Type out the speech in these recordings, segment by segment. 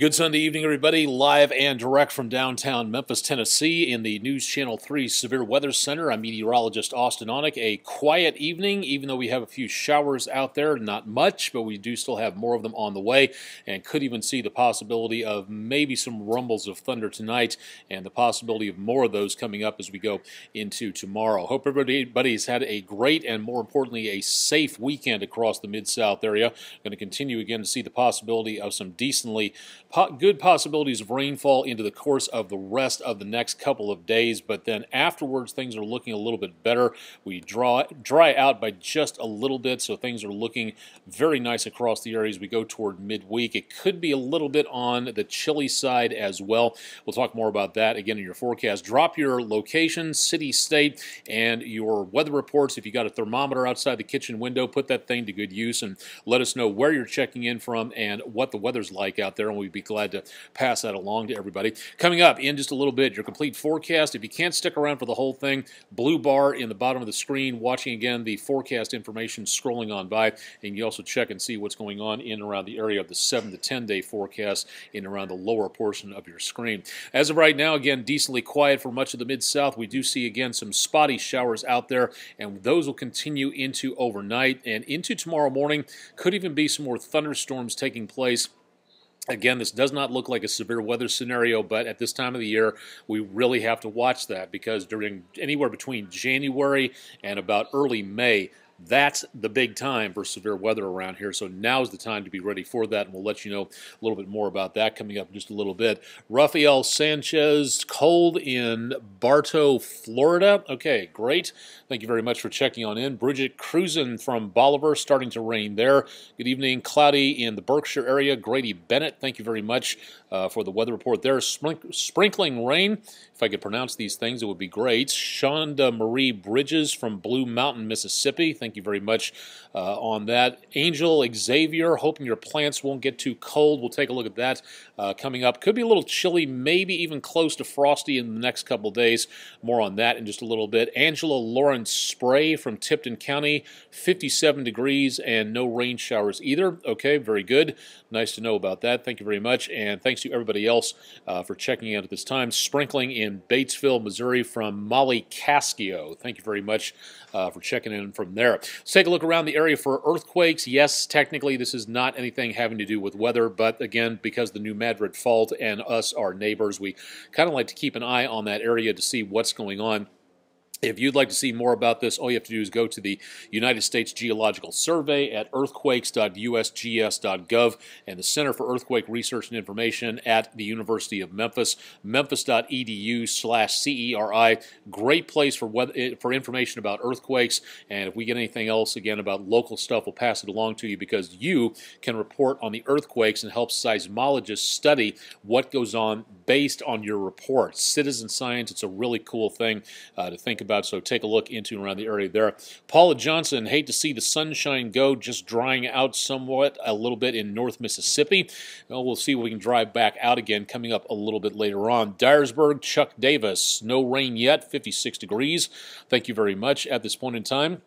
Good Sunday evening, everybody. Live and direct from downtown Memphis, Tennessee, in the News Channel 3 Severe Weather Center. I'm meteorologist Austin Onick. A quiet evening, even though we have a few showers out there, not much, but we do still have more of them on the way and could even see the possibility of maybe some rumbles of thunder tonight and the possibility of more of those coming up as we go into tomorrow. Hope everybody's had a great and, more importantly, a safe weekend across the Mid South area. Going to continue again to see the possibility of some decently good possibilities of rainfall into the course of the rest of the next couple of days, but then afterwards things are looking a little bit better. We draw dry out by just a little bit, so things are looking very nice across the area as we go toward midweek. It could be a little bit on the chilly side as well. We'll talk more about that again in your forecast. Drop your location, city, state, and your weather reports. If you got a thermometer outside the kitchen window, put that thing to good use and let us know where you're checking in from and what the weather's like out there, and we'll be glad to pass that along to everybody. Coming up in just a little bit, your complete forecast. If you can't stick around for the whole thing, blue bar in the bottom of the screen, watching again the forecast information scrolling on by. And you also check and see what's going on in and around the area of the 7 to 10 day forecast in around the lower portion of your screen. As of right now, again, decently quiet for much of the mid south. We do see again some spotty showers out there, and those will continue into overnight and into tomorrow morning. Could even be some more thunderstorms taking place Again, this does not look like a severe weather scenario, but at this time of the year, we really have to watch that because during anywhere between January and about early May, that's the big time for severe weather around here. So now is the time to be ready for that, and we'll let you know a little bit more about that coming up in just a little bit. Rafael Sanchez, cold in Bartow, Florida. Okay, great. Thank you very much for checking on in. Bridget Cruzen from Bolivar, starting to rain there. Good evening, cloudy in the Berkshire area. Grady Bennett, thank you very much uh, for the weather report there. Sprink sprinkling rain. If I could pronounce these things, it would be great. Shonda Marie Bridges from Blue Mountain, Mississippi. Thank Thank you very much uh, on that. Angel Xavier, hoping your plants won't get too cold. We'll take a look at that uh, coming up. Could be a little chilly, maybe even close to frosty in the next couple days. More on that in just a little bit. Angela Lawrence Spray from Tipton County, 57 degrees and no rain showers either. Okay, very good. Nice to know about that. Thank you very much. And thanks to everybody else uh, for checking out at this time. Sprinkling in Batesville, Missouri from Molly Caschio. Thank you very much uh, for checking in from there. Let's take a look around the area for earthquakes. Yes, technically, this is not anything having to do with weather, but again, because the New Madrid Fault and us are neighbors, we kind of like to keep an eye on that area to see what's going on. If you'd like to see more about this, all you have to do is go to the United States Geological Survey at earthquakes.usgs.gov and the Center for Earthquake Research and Information at the University of Memphis, memphis.edu slash CERI. Great place for, weather eh, for information about earthquakes. And if we get anything else, again, about local stuff, we'll pass it along to you because you can report on the earthquakes and help seismologists study what goes on based on your report. Citizen science, it's a really cool thing uh, to think about about, so take a look into and around the area there. Paula Johnson, hate to see the sunshine go, just drying out somewhat a little bit in North Mississippi. Well, we'll see if we can drive back out again coming up a little bit later on. Dyersburg, Chuck Davis, no rain yet, 56 degrees. Thank you very much at this point in time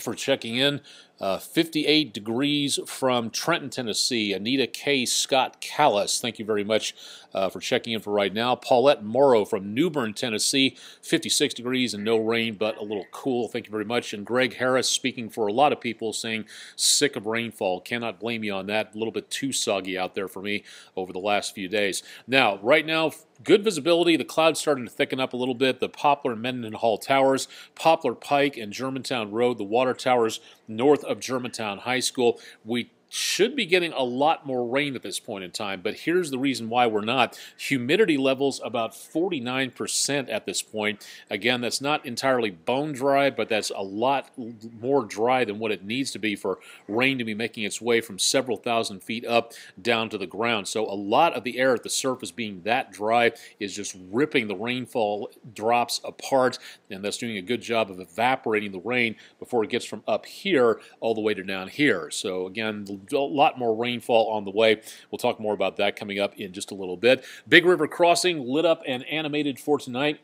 for checking in. Uh, 58 degrees from Trenton, Tennessee. Anita K. Scott Callis, thank you very much uh, for checking in for right now. Paulette Morrow from Newbern, Tennessee, 56 degrees and no rain, but a little cool. Thank you very much. And Greg Harris speaking for a lot of people saying, sick of rainfall. Cannot blame you on that. A little bit too soggy out there for me over the last few days. Now, right now, good visibility. The clouds starting to thicken up a little bit. The Poplar and Mendenhall Towers, Poplar Pike, and Germantown Road, the water towers north of Germantown High School. We should be getting a lot more rain at this point in time, but here's the reason why we're not. Humidity levels about 49% at this point. Again, that's not entirely bone dry, but that's a lot more dry than what it needs to be for rain to be making its way from several thousand feet up down to the ground. So a lot of the air at the surface being that dry is just ripping the rainfall drops apart, and that's doing a good job of evaporating the rain before it gets from up here all the way to down here. So again, a lot more rainfall on the way. We'll talk more about that coming up in just a little bit. Big River Crossing lit up and animated for tonight.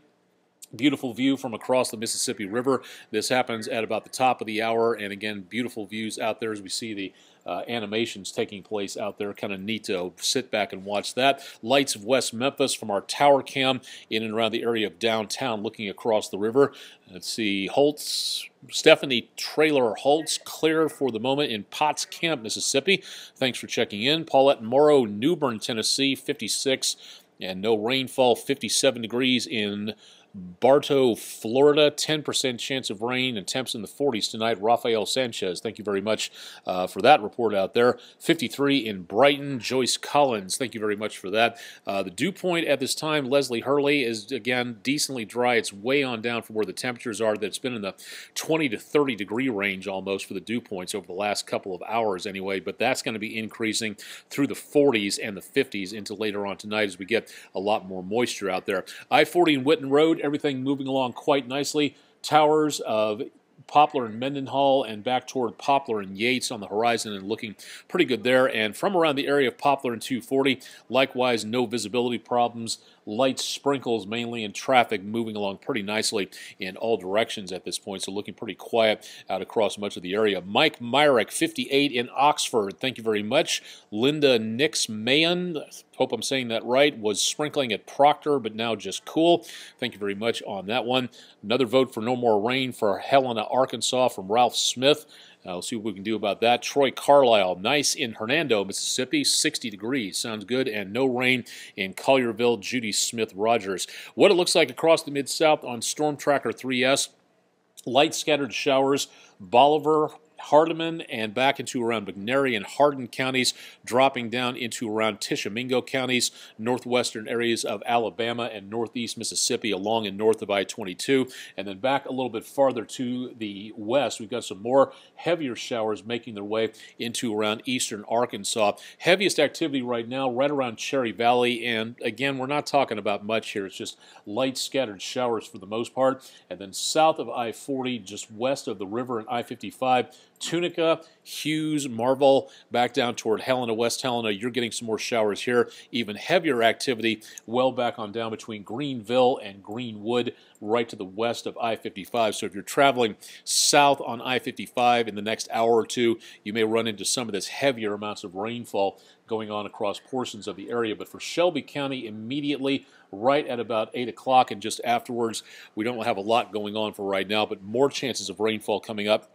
Beautiful view from across the Mississippi River. This happens at about the top of the hour, and again, beautiful views out there as we see the uh, animations taking place out there. Kind of neat to sit back and watch that. Lights of West Memphis from our tower cam in and around the area of downtown looking across the river. Let's see, Holtz, Stephanie Trailer Holtz, clear for the moment in Potts Camp, Mississippi. Thanks for checking in. Paulette Morrow, Newbern, Tennessee, 56 and no rainfall, 57 degrees in Bartow, Florida. 10% chance of rain and temps in the 40s tonight. Rafael Sanchez, thank you very much uh, for that report out there. 53 in Brighton. Joyce Collins, thank you very much for that. Uh, the dew point at this time, Leslie Hurley, is again decently dry. It's way on down from where the temperatures are. That's been in the 20 to 30 degree range almost for the dew points over the last couple of hours anyway, but that's going to be increasing through the 40s and the 50s into later on tonight as we get a lot more moisture out there. I 40 in Witten Road everything moving along quite nicely. Towers of Poplar and Mendenhall and back toward Poplar and Yates on the horizon and looking pretty good there. And from around the area of Poplar and 240, likewise, no visibility problems light sprinkles mainly in traffic moving along pretty nicely in all directions at this point, so looking pretty quiet out across much of the area. Mike Myrick, 58 in Oxford, thank you very much. Linda Nix Mayan, hope I'm saying that right, was sprinkling at Proctor, but now just cool. Thank you very much on that one. Another vote for No More Rain for Helena, Arkansas from Ralph Smith. Uh, we'll see what we can do about that. Troy Carlisle, nice in Hernando, Mississippi, 60 degrees. Sounds good. And no rain in Collierville, Judy Smith Rogers. What it looks like across the Mid South on Storm Tracker 3S light scattered showers. Bolivar, Hardeman and back into around McNairy and Hardin counties, dropping down into around Tishomingo counties, northwestern areas of Alabama and northeast Mississippi, along and north of I 22. And then back a little bit farther to the west, we've got some more heavier showers making their way into around eastern Arkansas. Heaviest activity right now, right around Cherry Valley. And again, we're not talking about much here. It's just light scattered showers for the most part. And then south of I 40, just west of the river and I 55, Tunica, Hughes, Marvel, back down toward Helena, West Helena. You're getting some more showers here, even heavier activity well back on down between Greenville and Greenwood, right to the west of I 55. So if you're traveling south on I 55 in the next hour or two, you may run into some of this heavier amounts of rainfall going on across portions of the area. But for Shelby County, immediately right at about 8 o'clock and just afterwards, we don't have a lot going on for right now, but more chances of rainfall coming up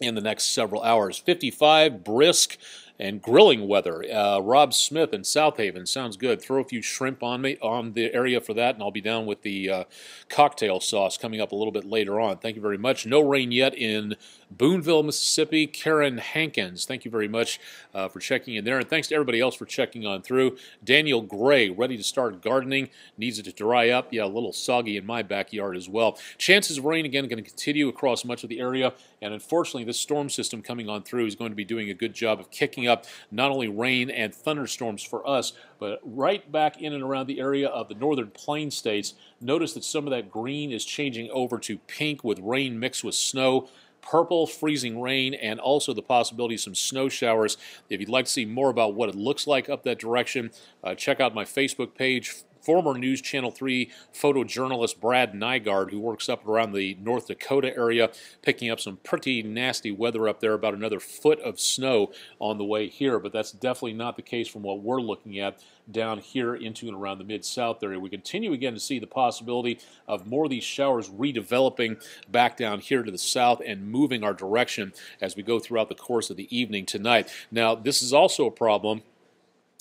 in the next several hours. 55 brisk and grilling weather. Uh, Rob Smith in South Haven sounds good. Throw a few shrimp on me on the area for that, and I'll be down with the uh, cocktail sauce coming up a little bit later on. Thank you very much. No rain yet in Booneville, Mississippi. Karen Hankins, thank you very much uh, for checking in there, and thanks to everybody else for checking on through. Daniel Gray, ready to start gardening, needs it to dry up. Yeah, a little soggy in my backyard as well. Chances of rain again going to continue across much of the area, and unfortunately, this storm system coming on through is going to be doing a good job of kicking up up not only rain and thunderstorms for us, but right back in and around the area of the northern plain states. Notice that some of that green is changing over to pink with rain mixed with snow purple, freezing rain, and also the possibility of some snow showers. If you'd like to see more about what it looks like up that direction, uh, check out my Facebook page, former News Channel 3 photojournalist Brad Nygard, who works up around the North Dakota area, picking up some pretty nasty weather up there, about another foot of snow on the way here. But that's definitely not the case from what we're looking at down here into and around the Mid-South area. We continue again to see the possibility of more of these showers redeveloping back down here to the south and moving our direction as we go throughout the course of the evening tonight. Now, this is also a problem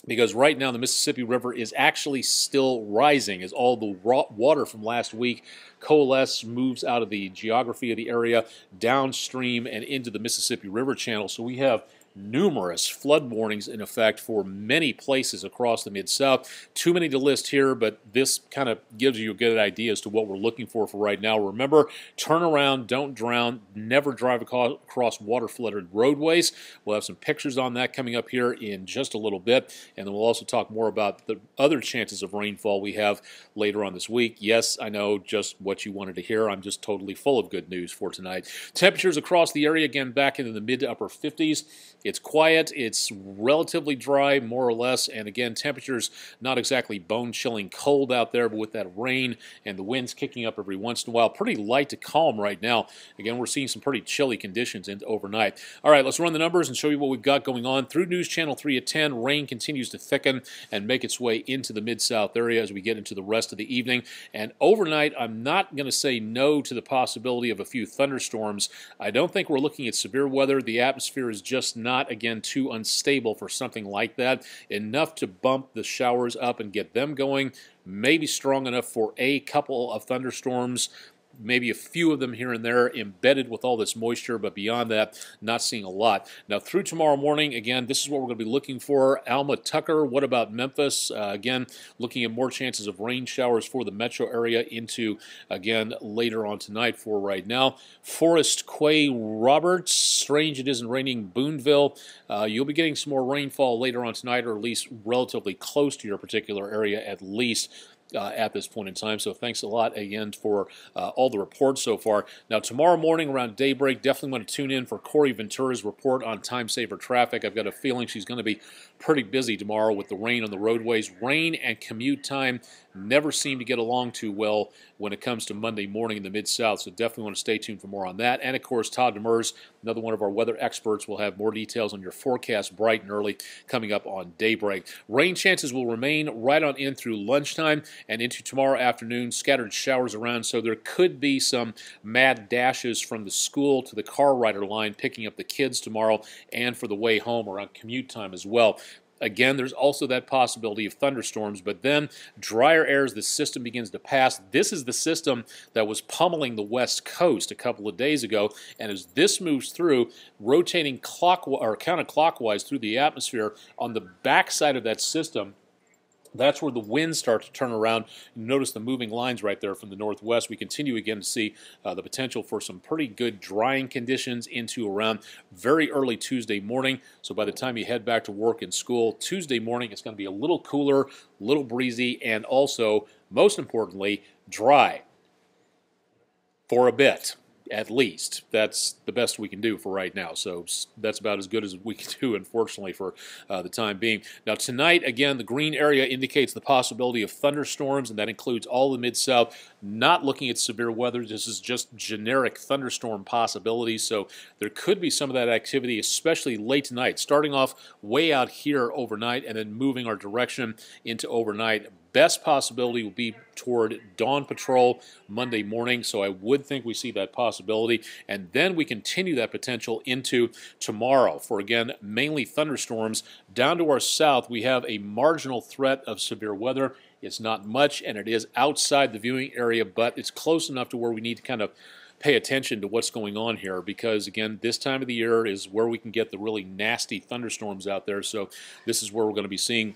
because right now the Mississippi River is actually still rising as all the raw water from last week coalesces, moves out of the geography of the area downstream and into the Mississippi River Channel. So we have numerous flood warnings in effect for many places across the Mid-South. Too many to list here, but this kind of gives you a good idea as to what we're looking for for right now. Remember, turn around, don't drown, never drive across water-flooded roadways. We'll have some pictures on that coming up here in just a little bit, and then we'll also talk more about the other chances of rainfall we have later on this week. Yes, I know just what you wanted to hear. I'm just totally full of good news for tonight. Temperatures across the area again back into the mid to upper 50s. It's quiet, it's relatively dry, more or less, and again, temperatures not exactly bone chilling cold out there, but with that rain and the winds kicking up every once in a while, pretty light to calm right now. Again, we're seeing some pretty chilly conditions in overnight. All right, let's run the numbers and show you what we've got going on. Through News Channel 3 at 10, rain continues to thicken and make its way into the mid south area as we get into the rest of the evening. And overnight, I'm not going to say no to the possibility of a few thunderstorms. I don't think we're looking at severe weather. The atmosphere is just not not, again, too unstable for something like that. Enough to bump the showers up and get them going. Maybe strong enough for a couple of thunderstorms maybe a few of them here and there embedded with all this moisture, but beyond that, not seeing a lot. Now through tomorrow morning, again, this is what we're going to be looking for. Alma Tucker, what about Memphis? Uh, again, looking at more chances of rain showers for the metro area into, again, later on tonight for right now. Forest Quay Roberts, strange it isn't raining Boonville. Uh, you'll be getting some more rainfall later on tonight, or at least relatively close to your particular area at least uh, at this point in time. So thanks a lot again for uh, all the reports so far. Now, tomorrow morning around daybreak, definitely want to tune in for Corey Ventura's report on time saver traffic. I've got a feeling she's going to be pretty busy tomorrow with the rain on the roadways. Rain and commute time never seem to get along too well when it comes to Monday morning in the Mid South. So definitely want to stay tuned for more on that. And of course, Todd Demers, another one of our weather experts, will have more details on your forecast bright and early coming up on daybreak. Rain chances will remain right on in through lunchtime and into tomorrow afternoon. Scattered showers around, so there could be some mad dashes from the school to the car rider line picking up the kids tomorrow and for the way home around commute time as well. Again, there's also that possibility of thunderstorms, but then drier air as the system begins to pass. This is the system that was pummeling the west coast a couple of days ago, and as this moves through, rotating clockwise or counterclockwise through the atmosphere on the backside of that system that's where the winds start to turn around. Notice the moving lines right there from the northwest. We continue again to see uh, the potential for some pretty good drying conditions into around very early Tuesday morning. So by the time you head back to work and school Tuesday morning, it's going to be a little cooler, a little breezy, and also, most importantly, dry for a bit at least. That's the best we can do for right now. So that's about as good as we can do, unfortunately, for uh, the time being. Now, tonight, again, the green area indicates the possibility of thunderstorms, and that includes all the Mid South. Not looking at severe weather, this is just generic thunderstorm possibilities. So there could be some of that activity, especially late tonight, starting off way out here overnight and then moving our direction into overnight best possibility will be toward dawn patrol Monday morning. So I would think we see that possibility. And then we continue that potential into tomorrow for, again, mainly thunderstorms. Down to our south, we have a marginal threat of severe weather. It's not much, and it is outside the viewing area, but it's close enough to where we need to kind of pay attention to what's going on here because again this time of the year is where we can get the really nasty thunderstorms out there so this is where we're going to be seeing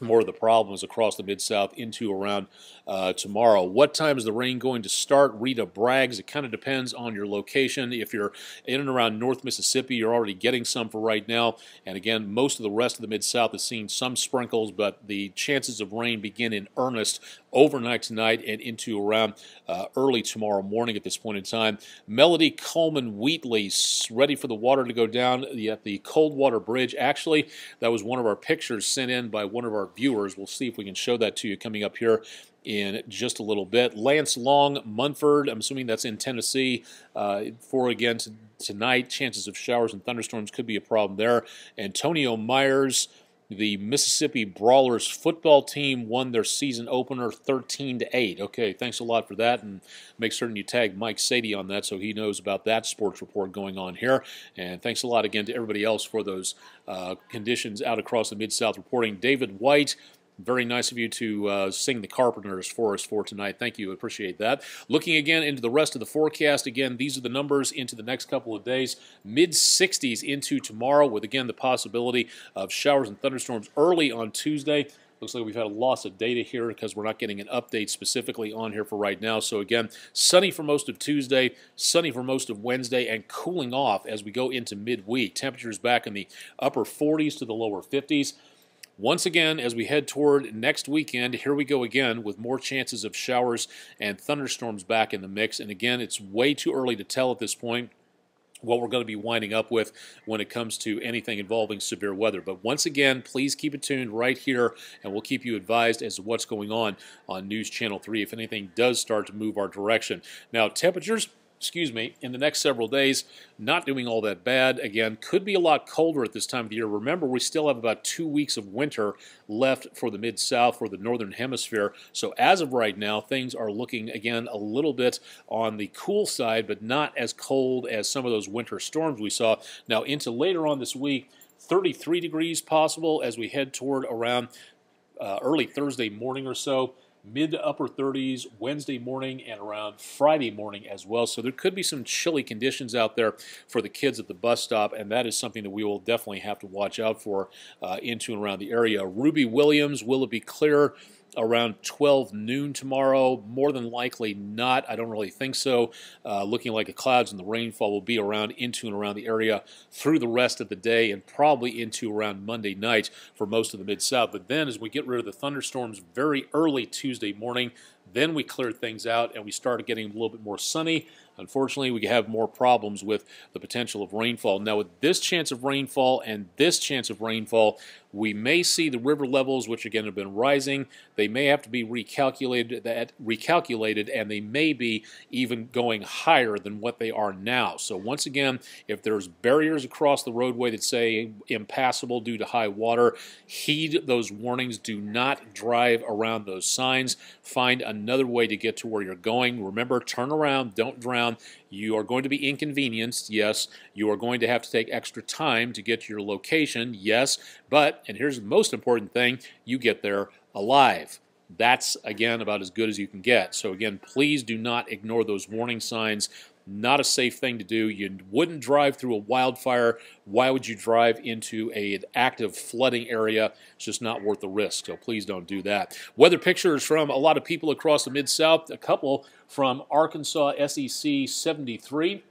more of the problems across the Mid South into around uh, tomorrow. What time is the rain going to start? Rita Brags. It kind of depends on your location. If you're in and around North Mississippi, you're already getting some for right now. And again, most of the rest of the Mid South is seeing some sprinkles, but the chances of rain begin in earnest overnight tonight and into around uh, early tomorrow morning at this point in time. Melody Coleman Wheatley ready for the water to go down at the Coldwater Bridge. Actually, that was one of our pictures sent in by one of our viewers. We'll see if we can show that to you coming up here in just a little bit. Lance Long, Munford, I'm assuming that's in Tennessee, uh, for again tonight. Chances of showers and thunderstorms could be a problem there. Antonio Myers, the Mississippi Brawlers football team won their season opener 13 to 8. Okay, thanks a lot for that, and make certain you tag Mike Sadie on that so he knows about that sports report going on here. And thanks a lot again to everybody else for those uh, conditions out across the Mid South reporting. David White very nice of you to uh, sing the Carpenters for us for tonight. Thank you. Appreciate that. Looking again into the rest of the forecast, again, these are the numbers into the next couple of days. Mid 60s into tomorrow, with again the possibility of showers and thunderstorms early on Tuesday. Looks like we've had a loss of data here because we're not getting an update specifically on here for right now. So again, sunny for most of Tuesday, sunny for most of Wednesday, and cooling off as we go into midweek. Temperatures back in the upper 40s to the lower 50s. Once again, as we head toward next weekend, here we go again with more chances of showers and thunderstorms back in the mix. And again, it's way too early to tell at this point what we're going to be winding up with when it comes to anything involving severe weather. But once again, please keep it tuned right here, and we'll keep you advised as to what's going on on News Channel 3 if anything does start to move our direction. Now, temperatures excuse me, in the next several days. Not doing all that bad. Again, could be a lot colder at this time of the year. Remember, we still have about two weeks of winter left for the Mid-South, for the Northern Hemisphere. So as of right now, things are looking, again, a little bit on the cool side, but not as cold as some of those winter storms we saw. Now, into later on this week, 33 degrees possible as we head toward around uh, early Thursday morning or so mid to upper 30s Wednesday morning and around Friday morning as well. So there could be some chilly conditions out there for the kids at the bus stop, and that is something that we will definitely have to watch out for uh, into and around the area. Ruby Williams, will it be clear? around 12 noon tomorrow. More than likely not. I don't really think so. Uh, looking like the clouds and the rainfall will be around into and around the area through the rest of the day and probably into around Monday night for most of the Mid South. But then as we get rid of the thunderstorms very early Tuesday morning, then we cleared things out and we started getting a little bit more sunny. Unfortunately, we have more problems with the potential of rainfall. Now, with this chance of rainfall and this chance of rainfall, we may see the river levels, which again have been rising. They may have to be recalculated, that, recalculated, and they may be even going higher than what they are now. So once again, if there's barriers across the roadway that say impassable due to high water, heed those warnings. Do not drive around those signs. Find another another way to get to where you're going. Remember, turn around, don't drown. You are going to be inconvenienced, yes. You are going to have to take extra time to get to your location, yes. But, and here's the most important thing, you get there alive that's again about as good as you can get. So again, please do not ignore those warning signs. Not a safe thing to do. You wouldn't drive through a wildfire. Why would you drive into a, an active flooding area? It's just not worth the risk. So please don't do that. Weather pictures from a lot of people across the Mid South, a couple from Arkansas SEC 73.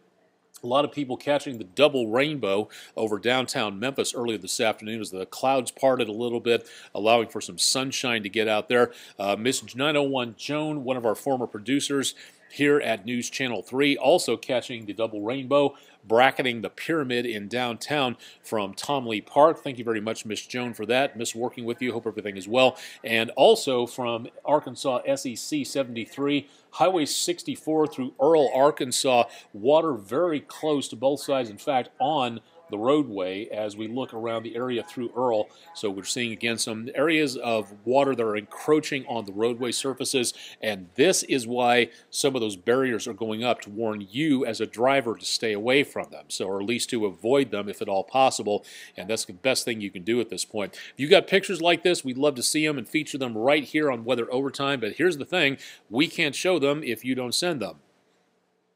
A lot of people catching the double rainbow over downtown Memphis earlier this afternoon as the clouds parted a little bit, allowing for some sunshine to get out there. Uh, Miss 901 Joan, one of our former producers, here at News Channel 3, also catching the double rainbow, bracketing the pyramid in downtown from Tom Lee Park. Thank you very much, Miss Joan, for that. Miss working with you. Hope everything is well. And also from Arkansas SEC 73, Highway 64 through Earl, Arkansas. Water very close to both sides. In fact, on the roadway as we look around the area through Earl. So we're seeing again some areas of water that are encroaching on the roadway surfaces, and this is why some of those barriers are going up to warn you as a driver to stay away from them, so or at least to avoid them if at all possible. And that's the best thing you can do at this point. If you got pictures like this, we'd love to see them and feature them right here on Weather Overtime. But here's the thing: we can't show them if you don't send them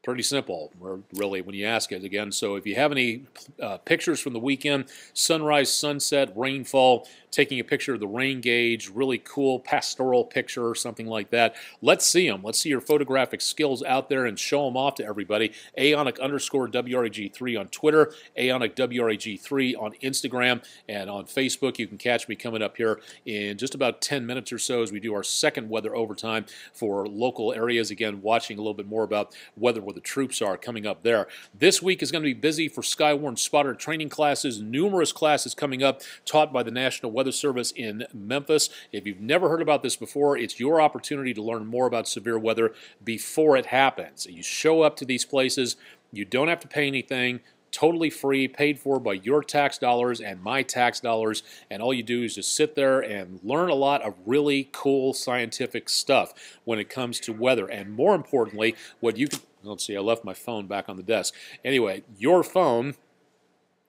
pretty simple, really, when you ask it again. So if you have any uh, pictures from the weekend, sunrise, sunset, rainfall, taking a picture of the rain gauge, really cool pastoral picture or something like that, let's see them. Let's see your photographic skills out there and show them off to everybody. Aonic underscore WRAG3 on Twitter, Aonic WRAG3 on Instagram, and on Facebook. You can catch me coming up here in just about 10 minutes or so as we do our second weather overtime for local areas. Again, watching a little bit more about weather with the troops are coming up there. This week is going to be busy for Skywarn spotter training classes, numerous classes coming up taught by the National Weather Service in Memphis. If you've never heard about this before, it's your opportunity to learn more about severe weather before it happens. You show up to these places, you don't have to pay anything totally free, paid for by your tax dollars and my tax dollars. And all you do is just sit there and learn a lot of really cool scientific stuff when it comes to weather. And more importantly, what you can let's see, I left my phone back on the desk. Anyway, your phone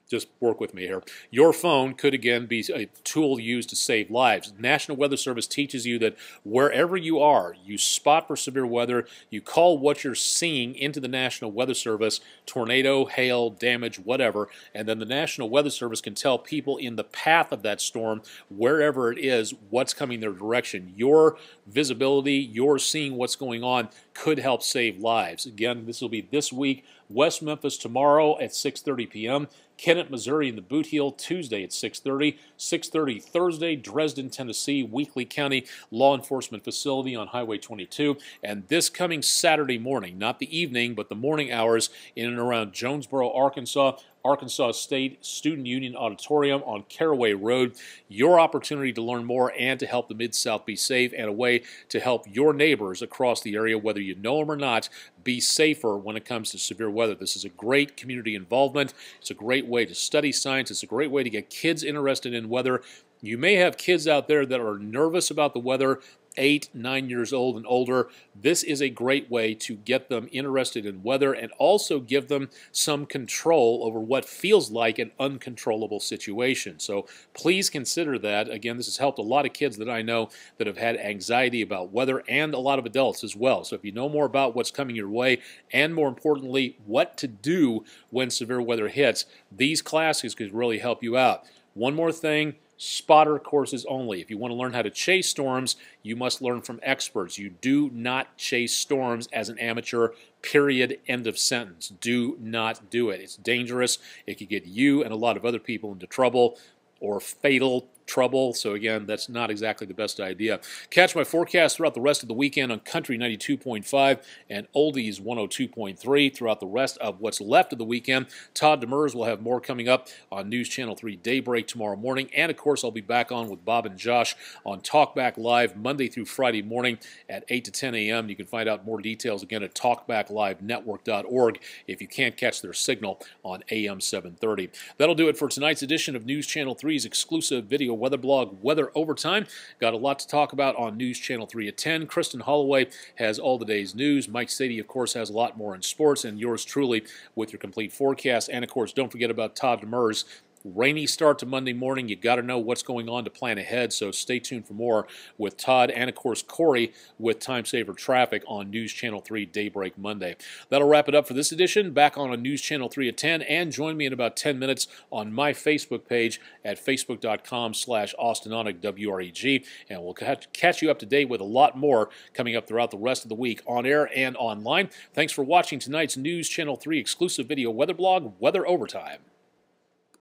just work with me here. Your phone could again be a tool used to save lives. National Weather Service teaches you that wherever you are, you spot for severe weather, you call what you're seeing into the National Weather Service, tornado, hail, damage, whatever, and then the National Weather Service can tell people in the path of that storm, wherever it is, what's coming their direction. Your visibility, your seeing what's going on could help save lives. Again, this will be this week, West Memphis tomorrow at 6.30 p.m. Kennett, Missouri in the Boot Heel Tuesday at 6:30, 6:30 Thursday, Dresden, Tennessee, Weekly County Law Enforcement Facility on Highway 22, and this coming Saturday morning, not the evening, but the morning hours in and around Jonesboro, Arkansas, Arkansas State Student Union Auditorium on Caraway Road. Your opportunity to learn more and to help the Mid South be safe and a way to help your neighbors across the area, whether you know them or not, be safer when it comes to severe weather. This is a great community involvement. It's a great way to study science. It's a great way to get kids interested in weather. You may have kids out there that are nervous about the weather eight, nine years old and older, this is a great way to get them interested in weather and also give them some control over what feels like an uncontrollable situation. So please consider that. Again, this has helped a lot of kids that I know that have had anxiety about weather and a lot of adults as well. So if you know more about what's coming your way and more importantly, what to do when severe weather hits, these classes could really help you out. One more thing, spotter courses only. If you want to learn how to chase storms, you must learn from experts. You do not chase storms as an amateur, period, end of sentence. Do not do it. It's dangerous. It could get you and a lot of other people into trouble or fatal trouble. So again, that's not exactly the best idea. Catch my forecast throughout the rest of the weekend on Country 92.5 and Oldies 102.3 throughout the rest of what's left of the weekend. Todd Demers will have more coming up on News Channel 3 Daybreak tomorrow morning. And of course, I'll be back on with Bob and Josh on Talkback Live Monday through Friday morning at 8 to 10 a.m. You can find out more details again at talkbacklivenetwork.org if you can't catch their signal on AM 730. That'll do it for tonight's edition of News Channel 3's exclusive video weather blog, Weather Overtime. Got a lot to talk about on News Channel 3 at 10. Kristen Holloway has all the day's news. Mike Sadie, of course, has a lot more in sports, and yours truly with your complete forecast. And, of course, don't forget about Todd Demers rainy start to Monday morning. You've got to know what's going on to plan ahead, so stay tuned for more with Todd and, of course, Corey with Time Saver Traffic on News Channel 3 Daybreak Monday. That'll wrap it up for this edition. Back on a News Channel 3 at 10, and join me in about 10 minutes on my Facebook page at facebook.com slash austinonic and we'll catch you up to date with a lot more coming up throughout the rest of the week on air and online. Thanks for watching tonight's News Channel 3 exclusive video weather blog, Weather Overtime.